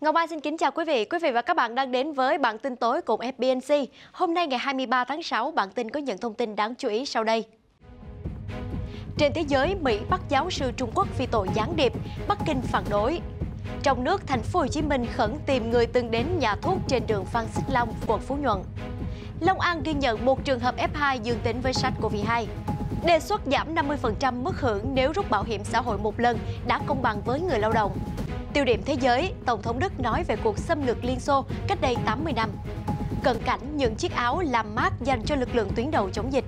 Ngọc Mai xin kính chào quý vị. Quý vị và các bạn đang đến với bản tin tối cùng FBNC. Hôm nay ngày 23 tháng 6, bản tin có những thông tin đáng chú ý sau đây. Trên thế giới, Mỹ bắt giáo sư Trung Quốc vì tội gián điệp, Bắc Kinh phản đối. Trong nước, thành phố Hồ Chí Minh khẩn tìm người từng đến nhà thuốc trên đường Phan Xích Long, quận Phú Nhuận. Long An ghi nhận một trường hợp F2 dương tính với SARS-CoV-2. Đề xuất giảm 50% mức hưởng nếu rút bảo hiểm xã hội một lần đã công bằng với người lao động. Tiêu điểm thế giới, Tổng thống Đức nói về cuộc xâm lược Liên Xô cách đây 80 năm. Cận cảnh những chiếc áo làm mát dành cho lực lượng tuyến đầu chống dịch.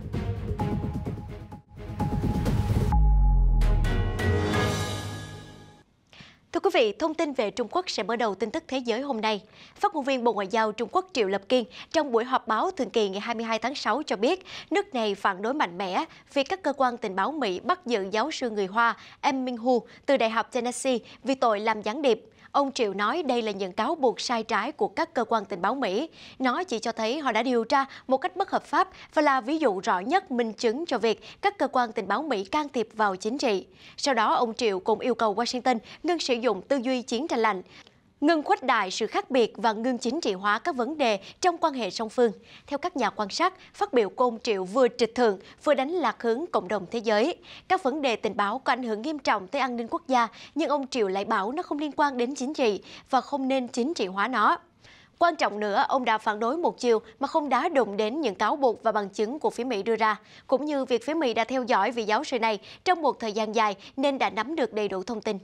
Thưa quý vị, thông tin về Trung Quốc sẽ mở đầu tin tức thế giới hôm nay. Phát ngôn viên Bộ Ngoại giao Trung Quốc Triệu Lập Kiên trong buổi họp báo thường kỳ ngày 22 tháng 6 cho biết nước này phản đối mạnh mẽ vì các cơ quan tình báo Mỹ bắt giữ giáo sư người Hoa Em Minh Hu từ Đại học Tennessee vì tội làm gián điệp. Ông Triệu nói đây là những cáo buộc sai trái của các cơ quan tình báo Mỹ. Nó chỉ cho thấy họ đã điều tra một cách bất hợp pháp và là ví dụ rõ nhất minh chứng cho việc các cơ quan tình báo Mỹ can thiệp vào chính trị. Sau đó, ông Triệu cũng yêu cầu Washington ngưng sử dụng tư duy chiến tranh lạnh, ngừng khuếch đại sự khác biệt và ngừng chính trị hóa các vấn đề trong quan hệ song phương. Theo các nhà quan sát, phát biểu của ông Triệu vừa trịch thượng, vừa đánh lạc hướng cộng đồng thế giới. Các vấn đề tình báo có ảnh hưởng nghiêm trọng tới an ninh quốc gia, nhưng ông Triệu lại bảo nó không liên quan đến chính trị và không nên chính trị hóa nó. Quan trọng nữa, ông đã phản đối một chiều mà không đá đụng đến những cáo buộc và bằng chứng của phía Mỹ đưa ra, cũng như việc phía Mỹ đã theo dõi vị giáo sư này trong một thời gian dài nên đã nắm được đầy đủ thông tin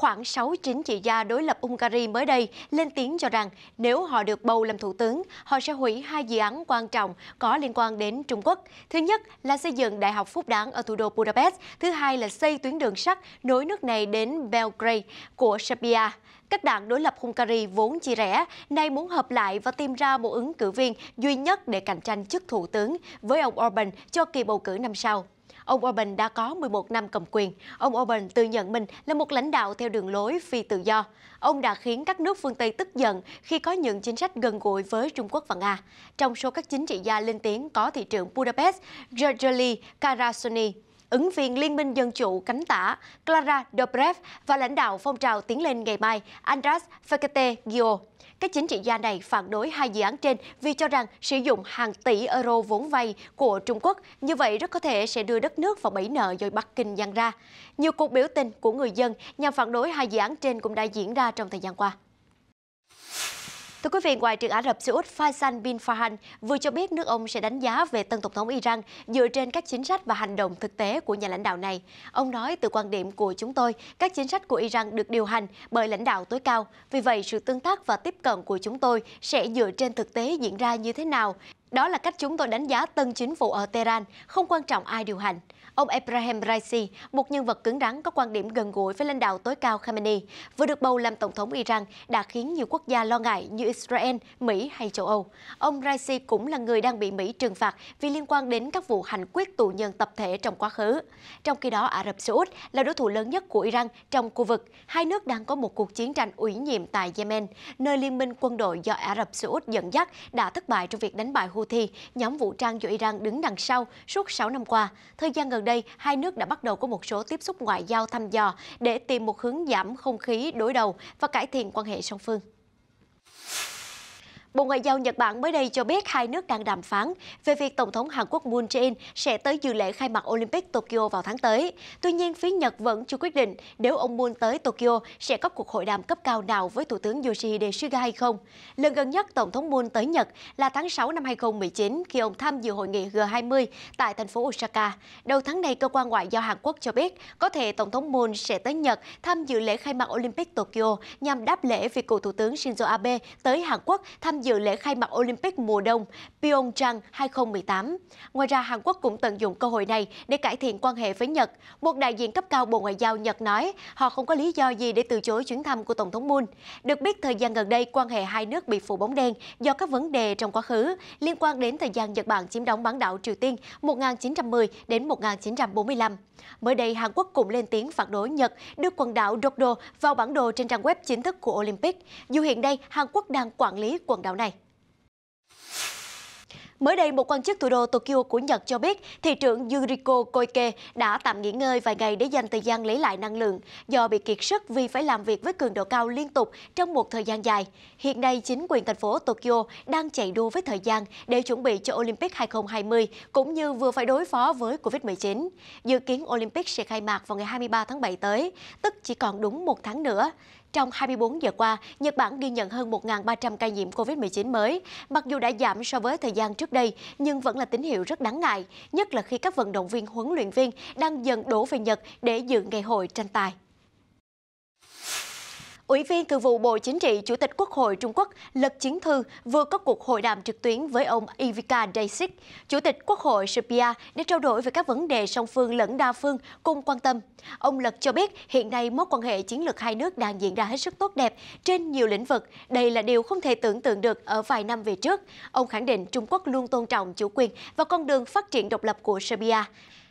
khoảng 6 chính trị gia đối lập Hungary mới đây lên tiếng cho rằng nếu họ được bầu làm thủ tướng, họ sẽ hủy hai dự án quan trọng có liên quan đến Trung Quốc. Thứ nhất là xây dựng Đại học Phúc Đáng ở thủ đô Budapest, thứ hai là xây tuyến đường sắt nối nước này đến Belgrade của Serbia. Các đảng đối lập Hungary vốn chia rẽ, nay muốn hợp lại và tìm ra một ứng cử viên duy nhất để cạnh tranh chức thủ tướng với ông Orbán cho kỳ bầu cử năm sau. Ông Orban đã có 11 năm cầm quyền. Ông Orban tự nhận mình là một lãnh đạo theo đường lối phi tự do. Ông đã khiến các nước phương Tây tức giận khi có những chính sách gần gũi với Trung Quốc và Nga. Trong số các chính trị gia lên tiếng có thị trưởng Budapest, Giorgeli Karasoni, ứng viên Liên minh Dân chủ cánh tả Clara Dobrev và lãnh đạo phong trào tiến lên ngày mai Andras Fekete Gio. Các chính trị gia này phản đối hai dự án trên vì cho rằng sử dụng hàng tỷ euro vốn vay của Trung Quốc như vậy rất có thể sẽ đưa đất nước vào bẫy nợ do Bắc Kinh dăng ra. Nhiều cuộc biểu tình của người dân nhằm phản đối hai dự án trên cũng đã diễn ra trong thời gian qua. Thưa quý vị, Ngoại trưởng Ả Rập Xê Út Faisal bin Farhan vừa cho biết nước ông sẽ đánh giá về tân Tổng thống Iran dựa trên các chính sách và hành động thực tế của nhà lãnh đạo này. Ông nói, từ quan điểm của chúng tôi, các chính sách của Iran được điều hành bởi lãnh đạo tối cao. Vì vậy, sự tương tác và tiếp cận của chúng tôi sẽ dựa trên thực tế diễn ra như thế nào. Đó là cách chúng tôi đánh giá tân chính phủ ở Tehran, không quan trọng ai điều hành. Ông Ebrahim Raisi, một nhân vật cứng rắn có quan điểm gần gũi với lãnh đạo tối cao Khamenei, vừa được bầu làm tổng thống Iran đã khiến nhiều quốc gia lo ngại như Israel, Mỹ hay châu Âu. Ông Raisi cũng là người đang bị Mỹ trừng phạt vì liên quan đến các vụ hành quyết tù nhân tập thể trong quá khứ. Trong khi đó, Ả Rập Xê Út là đối thủ lớn nhất của Iran trong khu vực. Hai nước đang có một cuộc chiến tranh ủy nhiệm tại Yemen, nơi liên minh quân đội do Ả Rập Xê Út dẫn dắt đã thất bại trong việc đánh bại Houthi Houthi, nhóm vũ trang do Iran đứng đằng sau suốt 6 năm qua. Thời gian gần đây, hai nước đã bắt đầu có một số tiếp xúc ngoại giao thăm dò để tìm một hướng giảm không khí đối đầu và cải thiện quan hệ song phương. Bộ Ngoại giao Nhật Bản mới đây cho biết hai nước đang đàm phán về việc Tổng thống Hàn Quốc Moon Jae-in sẽ tới dự lễ khai mạc Olympic Tokyo vào tháng tới. Tuy nhiên, phía Nhật vẫn chưa quyết định nếu ông Moon tới Tokyo sẽ có cuộc hội đàm cấp cao nào với Thủ tướng Yoshihide Suga hay không. Lần gần nhất Tổng thống Moon tới Nhật là tháng 6 năm 2019 khi ông tham dự hội nghị G20 tại thành phố Osaka. Đầu tháng này, cơ quan ngoại giao Hàn Quốc cho biết có thể Tổng thống Moon sẽ tới Nhật tham dự lễ khai mạc Olympic Tokyo nhằm đáp lễ việc cựu Thủ tướng Shinzo Abe tới Hàn Quốc tham dự lễ khai mạc Olympic mùa đông Pyeongchang 2018. Ngoài ra, Hàn Quốc cũng tận dụng cơ hội này để cải thiện quan hệ với Nhật. Một đại diện cấp cao Bộ Ngoại giao Nhật nói họ không có lý do gì để từ chối chuyến thăm của Tổng thống Moon. Được biết, thời gian gần đây, quan hệ hai nước bị phủ bóng đen do các vấn đề trong quá khứ liên quan đến thời gian Nhật Bản chiếm đóng bán đảo Triều Tiên 1910 đến 1945. Mới đây, Hàn Quốc cũng lên tiếng phản đối Nhật đưa quần đảo Dokdo vào bản đồ trên trang web chính thức của Olympic. Dù hiện nay, Hàn Quốc đang quản lý quần đảo đảo này. Mới đây, một quan chức thủ đô Tokyo của Nhật cho biết thị trưởng Yuriko Koike đã tạm nghỉ ngơi vài ngày để dành thời gian lấy lại năng lượng do bị kiệt sức vì phải làm việc với cường độ cao liên tục trong một thời gian dài. Hiện nay, chính quyền thành phố Tokyo đang chạy đua với thời gian để chuẩn bị cho Olympic 2020 cũng như vừa phải đối phó với Covid-19. Dự kiến Olympic sẽ khai mạc vào ngày 23 tháng 7 tới, tức chỉ còn đúng một tháng nữa. Trong 24 giờ qua, Nhật Bản ghi nhận hơn 1.300 ca nhiễm COVID-19 mới. Mặc dù đã giảm so với thời gian trước đây, nhưng vẫn là tín hiệu rất đáng ngại, nhất là khi các vận động viên huấn luyện viên đang dần đổ về Nhật để dự ngày hội tranh tài. Ủy viên Thường vụ Bộ Chính trị Chủ tịch Quốc hội Trung Quốc Lật Chính Thư vừa có cuộc hội đàm trực tuyến với ông Ivica Daisic, Chủ tịch Quốc hội Serbia để trao đổi về các vấn đề song phương lẫn đa phương cùng quan tâm. Ông Lật cho biết hiện nay mối quan hệ chiến lược hai nước đang diễn ra hết sức tốt đẹp trên nhiều lĩnh vực. Đây là điều không thể tưởng tượng được ở vài năm về trước. Ông khẳng định Trung Quốc luôn tôn trọng chủ quyền và con đường phát triển độc lập của Serbia.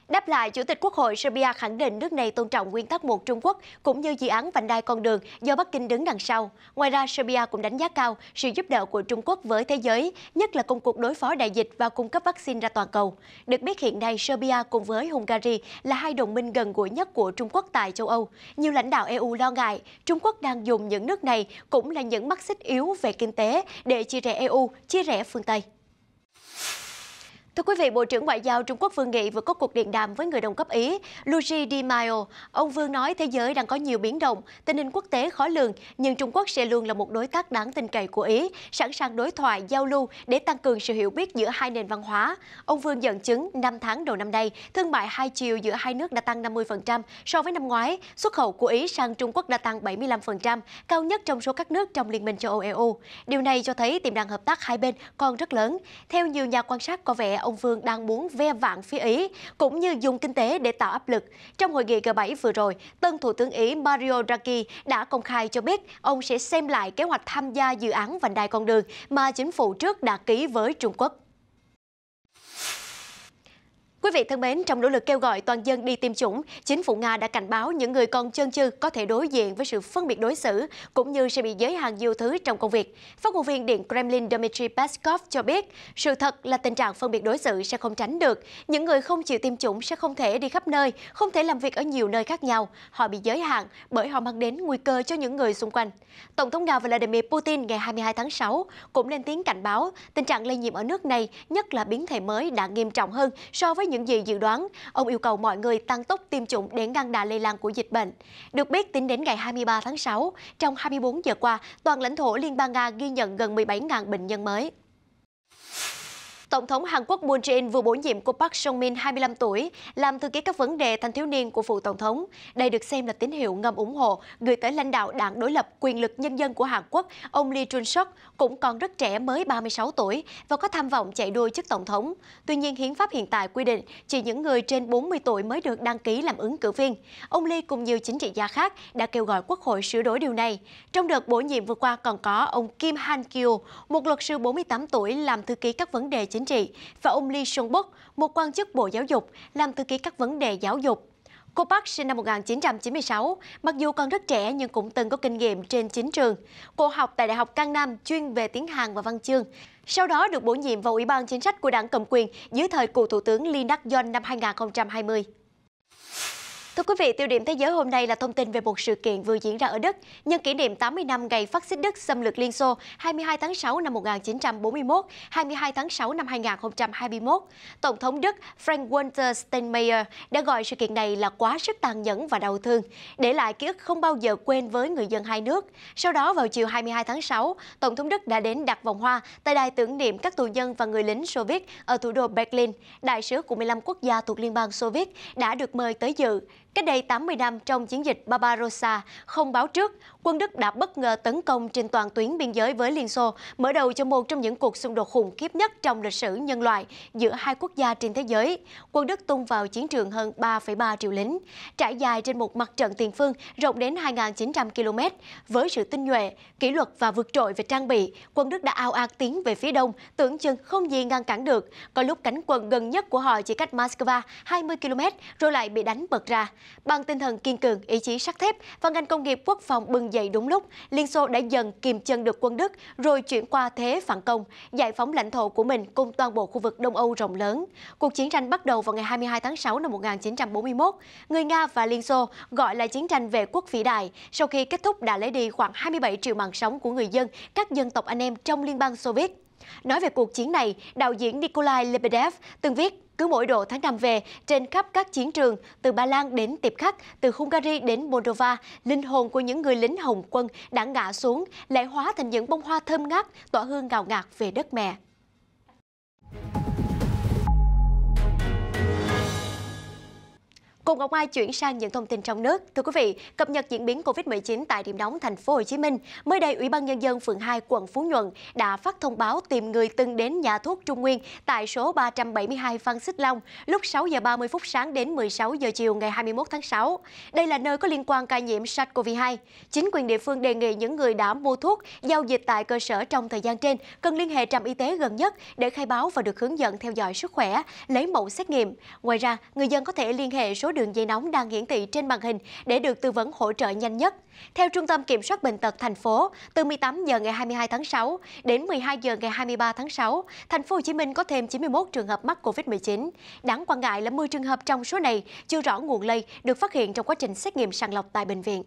Đáp lại, Chủ tịch Quốc hội Serbia khẳng định nước này tôn trọng nguyên tắc một Trung Quốc cũng như dự án vành đai con đường do Bắc Kinh đứng đằng sau. Ngoài ra, Serbia cũng đánh giá cao sự giúp đỡ của Trung Quốc với thế giới, nhất là công cuộc đối phó đại dịch và cung cấp vaccine ra toàn cầu. Được biết hiện nay, Serbia cùng với Hungary là hai đồng minh gần gũi nhất của Trung Quốc tại châu Âu. Nhiều lãnh đạo EU lo ngại Trung Quốc đang dùng những nước này cũng là những mắt xích yếu về kinh tế để chia rẽ EU, chia rẽ phương Tây. Thưa quý vị, Bộ trưởng Ngoại giao Trung Quốc Vương Nghị vừa có cuộc điện đàm với người đồng cấp Ý Luigi Di Maio. Ông Vương nói thế giới đang có nhiều biến động, tình hình quốc tế khó lường, nhưng Trung Quốc sẽ luôn là một đối tác đáng tin cậy của Ý, sẵn sàng đối thoại, giao lưu để tăng cường sự hiểu biết giữa hai nền văn hóa. Ông Vương dẫn chứng 5 tháng đầu năm nay, thương mại hai chiều giữa hai nước đã tăng 50% so với năm ngoái, xuất khẩu của Ý sang Trung Quốc đã tăng 75%, cao nhất trong số các nước trong Liên minh châu Âu EU. Điều này cho thấy tiềm năng hợp tác hai bên còn rất lớn. Theo nhiều nhà quan sát có vẻ ông Vương đang muốn ve vãn phía Ý, cũng như dùng kinh tế để tạo áp lực. Trong hội nghị G7 vừa rồi, tân Thủ tướng Ý Mario Draghi đã công khai cho biết ông sẽ xem lại kế hoạch tham gia dự án vành đai con đường mà chính phủ trước đã ký với Trung Quốc. Quý vị thân mến, trong nỗ lực kêu gọi toàn dân đi tiêm chủng, chính phủ Nga đã cảnh báo những người còn chân chư có thể đối diện với sự phân biệt đối xử cũng như sẽ bị giới hạn nhiều thứ trong công việc. Phát ngôn viên Điện Kremlin Dmitry Peskov cho biết, sự thật là tình trạng phân biệt đối xử sẽ không tránh được. Những người không chịu tiêm chủng sẽ không thể đi khắp nơi, không thể làm việc ở nhiều nơi khác nhau. Họ bị giới hạn bởi họ mang đến nguy cơ cho những người xung quanh. Tổng thống Nga Vladimir Putin ngày 22 tháng 6 cũng lên tiếng cảnh báo tình trạng lây nhiễm ở nước này, nhất là biến thể mới đã nghiêm trọng hơn so với những gì dự đoán, ông yêu cầu mọi người tăng tốc tiêm chủng để ngăn đà lây lan của dịch bệnh. Được biết, tính đến ngày 23 tháng 6, trong 24 giờ qua, toàn lãnh thổ Liên bang Nga ghi nhận gần 17.000 bệnh nhân mới. Tổng thống Hàn Quốc Moon Jae-in vừa bổ nhiệm cô Park Song-min 25 tuổi làm thư ký các vấn đề thanh thiếu niên của phụ tổng thống. Đây được xem là tín hiệu ngầm ủng hộ gửi tới lãnh đạo đảng đối lập quyền lực nhân dân của Hàn Quốc, ông Lee Jun-seok cũng còn rất trẻ mới 36 tuổi và có tham vọng chạy đua chức tổng thống. Tuy nhiên, hiến pháp hiện tại quy định chỉ những người trên 40 tuổi mới được đăng ký làm ứng cử viên. Ông Lee cùng nhiều chính trị gia khác đã kêu gọi Quốc hội sửa đổi điều này. Trong đợt bổ nhiệm vừa qua còn có ông Kim Han Kyo, một luật sư 48 tuổi làm thư ký các vấn đề chính chính trị, và ông Lee sung bok một quan chức Bộ Giáo dục, làm thư ký các vấn đề giáo dục. Cô Park sinh năm 1996, mặc dù còn rất trẻ nhưng cũng từng có kinh nghiệm trên chính trường. Cô học tại Đại học Cang Nam chuyên về tiếng Hàn và văn chương. Sau đó được bổ nhiệm vào Ủy ban chính sách của đảng cầm quyền dưới thời cựu Thủ tướng Lee Nak-yon năm 2020. Thưa quý vị, tiêu điểm thế giới hôm nay là thông tin về một sự kiện vừa diễn ra ở Đức nhân kỷ niệm 80 năm ngày phát xít Đức xâm lược Liên Xô 22 tháng 6 năm 1941, 22 tháng 6 năm 2021. Tổng thống Đức Frank-Walter Steinmeier đã gọi sự kiện này là quá sức tàn nhẫn và đau thương, để lại ký ức không bao giờ quên với người dân hai nước. Sau đó vào chiều 22 tháng 6, Tổng thống Đức đã đến đặt vòng hoa tại đài tưởng niệm các tù nhân và người lính Xô Viết ở thủ đô Berlin. Đại sứ của 15 quốc gia thuộc Liên bang Xô Viết đã được mời tới dự. Cách đây 80 năm trong chiến dịch Barbarossa, không báo trước, quân Đức đã bất ngờ tấn công trên toàn tuyến biên giới với Liên Xô, mở đầu cho một trong những cuộc xung đột khủng khiếp nhất trong lịch sử nhân loại giữa hai quốc gia trên thế giới. Quân Đức tung vào chiến trường hơn 3,3 triệu lính, trải dài trên một mặt trận tiền phương rộng đến 2.900 km. Với sự tinh nhuệ, kỷ luật và vượt trội về trang bị, quân Đức đã ao ạt tiến về phía đông, tưởng chừng không gì ngăn cản được. Có lúc cánh quân gần nhất của họ chỉ cách Moscow 20 km rồi lại bị đánh bật ra. Bằng tinh thần kiên cường, ý chí sắt thép và ngành công nghiệp quốc phòng bừng anh đúng lúc, Liên Xô đã dần kiềm chân được quân Đức rồi chuyển qua thế phản công, giải phóng lãnh thổ của mình cùng toàn bộ khu vực Đông Âu rộng lớn. Cuộc chiến tranh bắt đầu vào ngày 22 tháng 6 năm 1941. Người Nga và Liên Xô gọi là chiến tranh về quốc vĩ đại sau khi kết thúc đã lấy đi khoảng 27 triệu mạng sống của người dân các dân tộc anh em trong Liên bang Xô Viết. Nói về cuộc chiến này, đạo diễn Nikolai Lebedev từng viết cứ mỗi độ tháng năm về, trên khắp các chiến trường, từ Ba Lan đến Tiệp Khắc, từ Hungary đến Moldova, linh hồn của những người lính Hồng quân đã ngã xuống, lại hóa thành những bông hoa thơm ngát, tỏa hương ngào ngạt về đất mẹ. Cùng Ngọc Mai chuyển sang những thông tin trong nước. Thưa quý vị, cập nhật diễn biến Covid-19 tại điểm nóng thành phố Hồ Chí Minh, mới đây Ủy ban nhân dân phường 2 quận Phú Nhuận đã phát thông báo tìm người từng đến nhà thuốc Trung Nguyên tại số 372 Phan Xích Long lúc 6 giờ 30 phút sáng đến 16 giờ chiều ngày 21 tháng 6. Đây là nơi có liên quan ca nhiễm SARS-CoV-2. Chính quyền địa phương đề nghị những người đã mua thuốc giao dịch tại cơ sở trong thời gian trên cần liên hệ trạm y tế gần nhất để khai báo và được hướng dẫn theo dõi sức khỏe, lấy mẫu xét nghiệm. Ngoài ra, người dân có thể liên hệ số đường dây nóng đang hiển thị trên màn hình để được tư vấn hỗ trợ nhanh nhất. Theo Trung tâm Kiểm soát Bệnh tật thành phố, từ 18 giờ ngày 22 tháng 6 đến 12 giờ ngày 23 tháng 6, thành phố Hồ Chí Minh có thêm 91 trường hợp mắc COVID-19. Đáng quan ngại là 10 trường hợp trong số này chưa rõ nguồn lây được phát hiện trong quá trình xét nghiệm sàng lọc tại bệnh viện.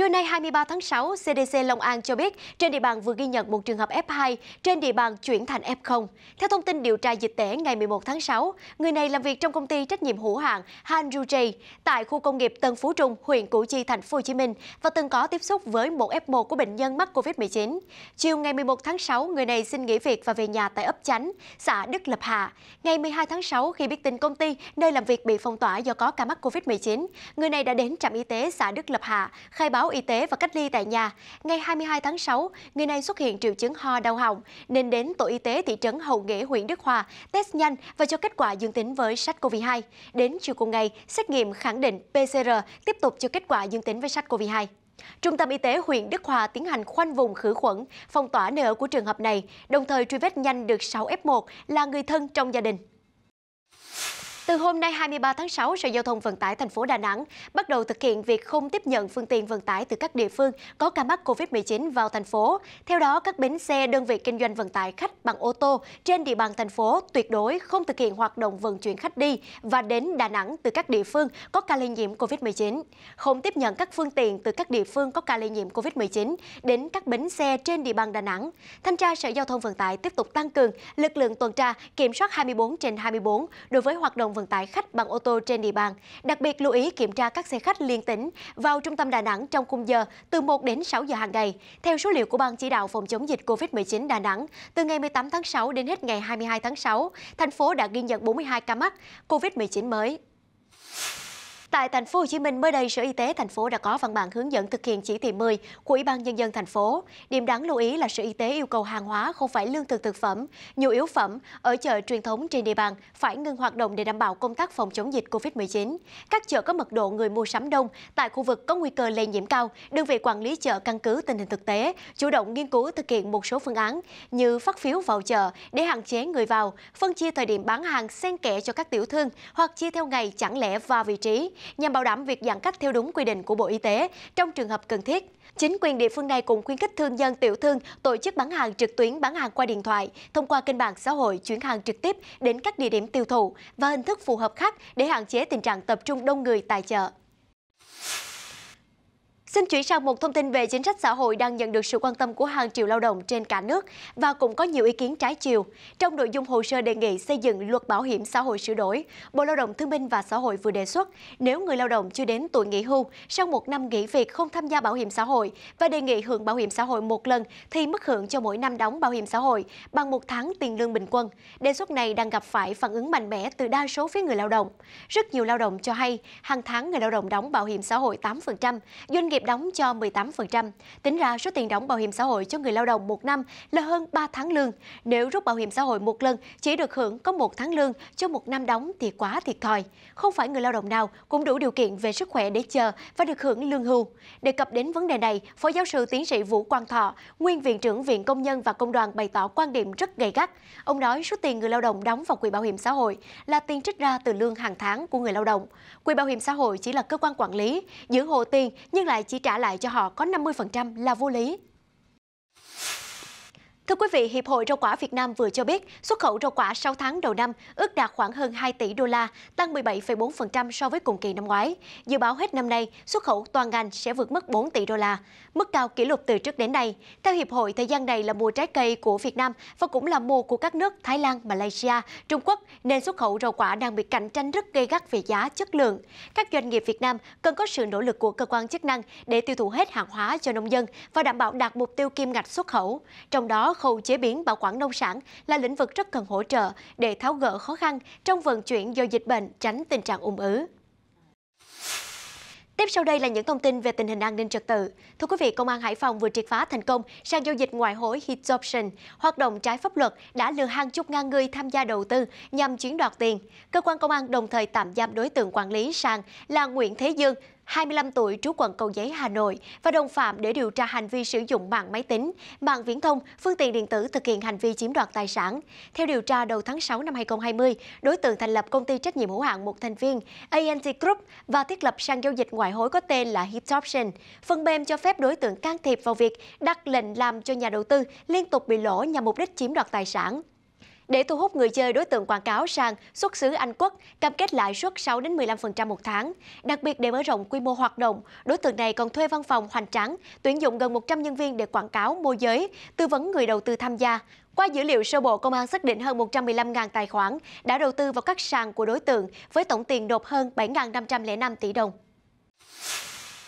Trưa nay 23 tháng 6, CDC Long An cho biết trên địa bàn vừa ghi nhận một trường hợp F2 trên địa bàn chuyển thành F0. Theo thông tin điều tra dịch tễ ngày 11 tháng 6, người này làm việc trong công ty trách nhiệm hữu hạn Hanruji tại khu công nghiệp Tân Phú Trung, huyện Củ Chi, thành phố Hồ Chí Minh và từng có tiếp xúc với một F1 của bệnh nhân mắc COVID-19. Chiều ngày 11 tháng 6, người này xin nghỉ việc và về nhà tại ấp Chánh, xã Đức Lập Hạ. Ngày 12 tháng 6, khi biết tin công ty nơi làm việc bị phong tỏa do có ca mắc COVID-19, người này đã đến trạm y tế xã Đức Lập Hạ khai báo y tế và cách ly tại nhà, ngày 22 tháng 6, người này xuất hiện triệu chứng ho đau họng nên đến tổ y tế thị trấn Hậu Nghĩa huyện Đức Hòa test nhanh và cho kết quả dương tính với SARS-CoV-2. Đến chiều cùng ngày, xét nghiệm khẳng định PCR tiếp tục cho kết quả dương tính với SARS-CoV-2. Trung tâm Y tế huyện Đức Hòa tiến hành khoanh vùng khử khuẩn, phong tỏa nơi ở của trường hợp này, đồng thời truy vết nhanh được 6 F1 là người thân trong gia đình. Từ hôm nay 23 tháng 6, Sở Giao thông Vận tải thành phố Đà Nẵng bắt đầu thực hiện việc không tiếp nhận phương tiện vận tải từ các địa phương có ca mắc COVID-19 vào thành phố. Theo đó, các bến xe, đơn vị kinh doanh vận tải khách bằng ô tô trên địa bàn thành phố tuyệt đối không thực hiện hoạt động vận chuyển khách đi và đến Đà Nẵng từ các địa phương có ca lây nhiễm COVID-19. Không tiếp nhận các phương tiện từ các địa phương có ca lây nhiễm COVID-19 đến các bến xe trên địa bàn Đà Nẵng. Thanh tra Sở Giao thông Vận tải tiếp tục tăng cường lực lượng tuần tra kiểm soát 24 trên 24 đối với hoạt động vận vận tải khách bằng ô tô trên địa bàn, đặc biệt lưu ý kiểm tra các xe khách liên tỉnh vào trung tâm Đà Nẵng trong khung giờ từ 1 đến 6 giờ hàng ngày. Theo số liệu của Ban chỉ đạo phòng chống dịch COVID-19 Đà Nẵng, từ ngày 18 tháng 6 đến hết ngày 22 tháng 6, thành phố đã ghi nhận 42 ca mắc COVID-19 mới. Tại thành phố Hồ Chí Minh mới đây, Sở Y tế thành phố đã có văn bản hướng dẫn thực hiện chỉ thị 10 của Ủy ban nhân dân thành phố. Điểm đáng lưu ý là Sở Y tế yêu cầu hàng hóa không phải lương thực thực phẩm, nhu yếu phẩm ở chợ truyền thống trên địa bàn phải ngừng hoạt động để đảm bảo công tác phòng chống dịch COVID-19. Các chợ có mật độ người mua sắm đông tại khu vực có nguy cơ lây nhiễm cao, đơn vị quản lý chợ căn cứ tình hình thực tế, chủ động nghiên cứu thực hiện một số phương án như phát phiếu vào chợ để hạn chế người vào, phân chia thời điểm bán hàng xen kẽ cho các tiểu thương hoặc chia theo ngày chẳng lẽ và vị trí, nhằm bảo đảm việc giãn cách theo đúng quy định của Bộ Y tế trong trường hợp cần thiết. Chính quyền địa phương này cũng khuyến khích thương dân tiểu thương tổ chức bán hàng trực tuyến bán hàng qua điện thoại thông qua kênh mạng xã hội chuyển hàng trực tiếp đến các địa điểm tiêu thụ và hình thức phù hợp khác để hạn chế tình trạng tập trung đông người tại chợ. Xin chuyển sang một thông tin về chính sách xã hội đang nhận được sự quan tâm của hàng triệu lao động trên cả nước và cũng có nhiều ý kiến trái chiều. Trong nội dung hồ sơ đề nghị xây dựng luật bảo hiểm xã hội sửa đổi, Bộ Lao động Thương binh và Xã hội vừa đề xuất nếu người lao động chưa đến tuổi nghỉ hưu sau một năm nghỉ việc không tham gia bảo hiểm xã hội và đề nghị hưởng bảo hiểm xã hội một lần thì mức hưởng cho mỗi năm đóng bảo hiểm xã hội bằng một tháng tiền lương bình quân. Đề xuất này đang gặp phải phản ứng mạnh mẽ từ đa số phía người lao động. Rất nhiều lao động cho hay hàng tháng người lao động đóng bảo hiểm xã hội 8%, doanh nghiệp nghiệp đóng cho 18%. Tính ra số tiền đóng bảo hiểm xã hội cho người lao động một năm là hơn 3 tháng lương. Nếu rút bảo hiểm xã hội một lần chỉ được hưởng có một tháng lương cho một năm đóng thì quá thiệt thòi. Không phải người lao động nào cũng đủ điều kiện về sức khỏe để chờ và được hưởng lương hưu. Đề cập đến vấn đề này, Phó giáo sư tiến sĩ Vũ Quang Thọ, nguyên viện trưởng Viện Công nhân và Công đoàn bày tỏ quan điểm rất gay gắt. Ông nói số tiền người lao động đóng vào quỹ bảo hiểm xã hội là tiền trích ra từ lương hàng tháng của người lao động. Quỹ bảo hiểm xã hội chỉ là cơ quan quản lý, giữ hộ tiền nhưng lại chỉ trả lại cho họ có 50% là vô lý. Thưa quý vị, Hiệp hội Rau quả Việt Nam vừa cho biết, xuất khẩu rau quả 6 tháng đầu năm ước đạt khoảng hơn 2 tỷ đô la, tăng 17,4% so với cùng kỳ năm ngoái. Dự báo hết năm nay, xuất khẩu toàn ngành sẽ vượt mức 4 tỷ đô la, mức cao kỷ lục từ trước đến nay. Theo Hiệp hội, thời gian này là mùa trái cây của Việt Nam và cũng là mùa của các nước Thái Lan, Malaysia, Trung Quốc, nên xuất khẩu rau quả đang bị cạnh tranh rất gay gắt về giá, chất lượng. Các doanh nghiệp Việt Nam cần có sự nỗ lực của cơ quan chức năng để tiêu thụ hết hàng hóa cho nông dân và đảm bảo đạt mục tiêu kim ngạch xuất khẩu. Trong đó, khâu chế biến bảo quản nông sản là lĩnh vực rất cần hỗ trợ để tháo gỡ khó khăn trong vận chuyển do dịch bệnh tránh tình trạng ủng ứ. Tiếp sau đây là những thông tin về tình hình an ninh trật tự. Thưa quý vị, Công an Hải Phòng vừa triệt phá thành công sàn giao dịch ngoại hối Hitoption, hoạt động trái pháp luật đã lừa hàng chục ngàn người tham gia đầu tư nhằm chiếm đoạt tiền. Cơ quan công an đồng thời tạm giam đối tượng quản lý sàn là Nguyễn Thế Dương, 25 tuổi trú quận Cầu Giấy, Hà Nội và đồng phạm để điều tra hành vi sử dụng mạng máy tính, mạng viễn thông, phương tiện điện tử thực hiện hành vi chiếm đoạt tài sản. Theo điều tra đầu tháng 6 năm 2020, đối tượng thành lập công ty trách nhiệm hữu hạn một thành viên ANT Group và thiết lập sàn giao dịch ngoại hối có tên là Hitoption. Phần mềm cho phép đối tượng can thiệp vào việc đặt lệnh làm cho nhà đầu tư liên tục bị lỗ nhằm mục đích chiếm đoạt tài sản. Để thu hút người chơi đối tượng quảng cáo sang xuất xứ Anh Quốc, cam kết lãi suất 6 đến 15% một tháng. Đặc biệt để mở rộng quy mô hoạt động, đối tượng này còn thuê văn phòng hoành tráng, tuyển dụng gần 100 nhân viên để quảng cáo môi giới, tư vấn người đầu tư tham gia. Qua dữ liệu sơ bộ, công an xác định hơn 115.000 tài khoản đã đầu tư vào các sàn của đối tượng với tổng tiền nộp hơn 7.505 tỷ đồng.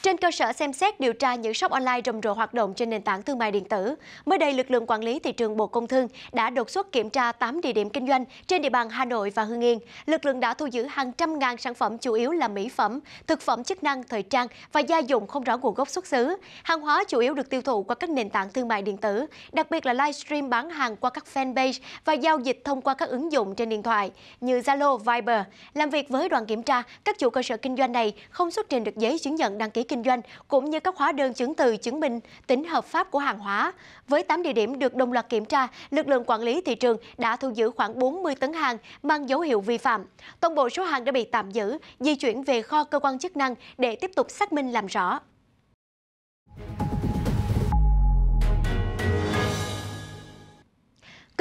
Trên cơ sở xem xét điều tra những shop online rầm rộ hoạt động trên nền tảng thương mại điện tử, mới đây lực lượng quản lý thị trường Bộ Công Thương đã đột xuất kiểm tra 8 địa điểm kinh doanh trên địa bàn Hà Nội và Hưng Yên. Lực lượng đã thu giữ hàng trăm ngàn sản phẩm chủ yếu là mỹ phẩm, thực phẩm chức năng, thời trang và gia dụng không rõ nguồn gốc xuất xứ. Hàng hóa chủ yếu được tiêu thụ qua các nền tảng thương mại điện tử, đặc biệt là livestream bán hàng qua các fanpage và giao dịch thông qua các ứng dụng trên điện thoại như Zalo, Viber. Làm việc với đoàn kiểm tra, các chủ cơ sở kinh doanh này không xuất trình được giấy chứng nhận đăng ký kinh doanh cũng như các hóa đơn chứng từ chứng minh tính hợp pháp của hàng hóa. Với 8 địa điểm được đồng loạt kiểm tra, lực lượng quản lý thị trường đã thu giữ khoảng 40 tấn hàng mang dấu hiệu vi phạm. Toàn bộ số hàng đã bị tạm giữ, di chuyển về kho cơ quan chức năng để tiếp tục xác minh làm rõ.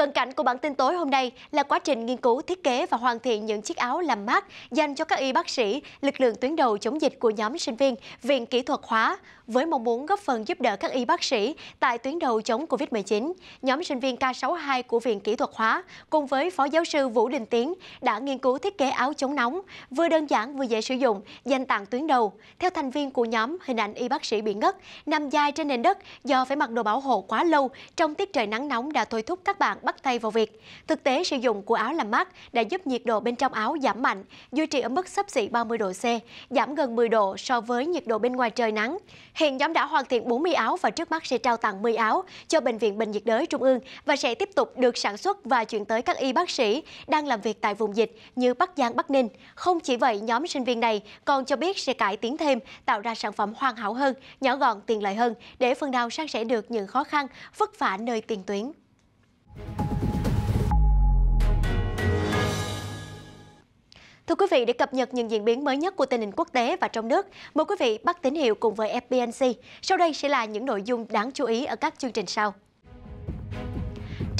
Cận cảnh của bản tin tối hôm nay là quá trình nghiên cứu thiết kế và hoàn thiện những chiếc áo làm mát dành cho các y bác sĩ, lực lượng tuyến đầu chống dịch của nhóm sinh viên Viện Kỹ thuật Hóa, với mong muốn góp phần giúp đỡ các y bác sĩ tại tuyến đầu chống COVID-19. Nhóm sinh viên K62 của Viện Kỹ thuật Hóa cùng với Phó Giáo sư Vũ Đình Tiến đã nghiên cứu thiết kế áo chống nóng, vừa đơn giản vừa dễ sử dụng, dành tặng tuyến đầu. Theo thành viên của nhóm, hình ảnh y bác sĩ bị ngất, nằm dài trên nền đất do phải mặc đồ bảo hộ quá lâu trong tiết trời nắng nóng đã thôi thúc các bạn bắt bắt tay vào việc. Thực tế sử dụng của áo làm mát đã giúp nhiệt độ bên trong áo giảm mạnh, duy trì ở mức sấp xỉ 30 độ C, giảm gần 10 độ so với nhiệt độ bên ngoài trời nắng. Hiện nhóm đã hoàn thiện 40 áo và trước mắt sẽ trao tặng 10 áo cho Bệnh viện Bệnh nhiệt đới Trung ương và sẽ tiếp tục được sản xuất và chuyển tới các y bác sĩ đang làm việc tại vùng dịch như Bắc Giang, Bắc Ninh. Không chỉ vậy, nhóm sinh viên này còn cho biết sẽ cải tiến thêm, tạo ra sản phẩm hoàn hảo hơn, nhỏ gọn, tiện lợi hơn để phần nào san sẻ được những khó khăn, vất vả nơi tiền tuyến. Thưa quý vị, để cập nhật những diễn biến mới nhất của tình hình quốc tế và trong nước, mời quý vị bắt tín hiệu cùng với FBNC. Sau đây sẽ là những nội dung đáng chú ý ở các chương trình sau.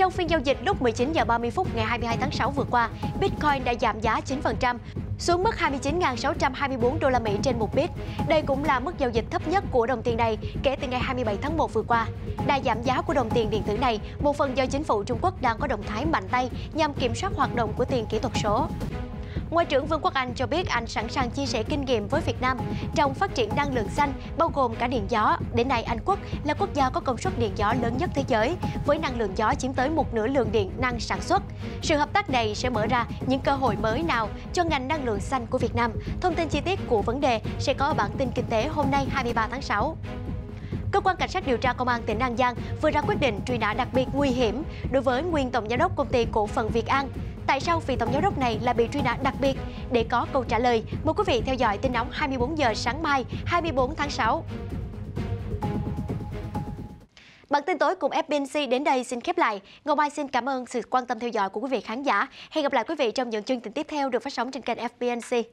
Trong phiên giao dịch lúc 19 giờ 30 phút ngày 22 tháng 6 vừa qua, Bitcoin đã giảm giá 9% xuống mức 29.624 đô la Mỹ trên một bit. Đây cũng là mức giao dịch thấp nhất của đồng tiền này kể từ ngày 27 tháng 1 vừa qua. Đà giảm giá của đồng tiền điện tử này một phần do chính phủ Trung Quốc đang có động thái mạnh tay nhằm kiểm soát hoạt động của tiền kỹ thuật số. Ngoại trưởng Vương quốc Anh cho biết Anh sẵn sàng chia sẻ kinh nghiệm với Việt Nam trong phát triển năng lượng xanh, bao gồm cả điện gió. Đến nay, Anh Quốc là quốc gia có công suất điện gió lớn nhất thế giới, với năng lượng gió chiếm tới một nửa lượng điện năng sản xuất. Sự hợp tác này sẽ mở ra những cơ hội mới nào cho ngành năng lượng xanh của Việt Nam. Thông tin chi tiết của vấn đề sẽ có ở bản tin kinh tế hôm nay 23 tháng 6. Cơ quan Cảnh sát điều tra Công an tỉnh An Giang vừa ra quyết định truy nã đặc biệt nguy hiểm đối với nguyên Tổng Giám đốc Công ty Cổ phần Việt An. Tại sao vị tổng giám đốc này lại bị truy nã đặc biệt? Để có câu trả lời, mời quý vị theo dõi tin nóng 24 giờ sáng mai 24 tháng 6. Bản tin tối cùng FBNC đến đây xin khép lại. Ngọc Mai xin cảm ơn sự quan tâm theo dõi của quý vị khán giả. Hẹn gặp lại quý vị trong những chương trình tiếp theo được phát sóng trên kênh FBNC.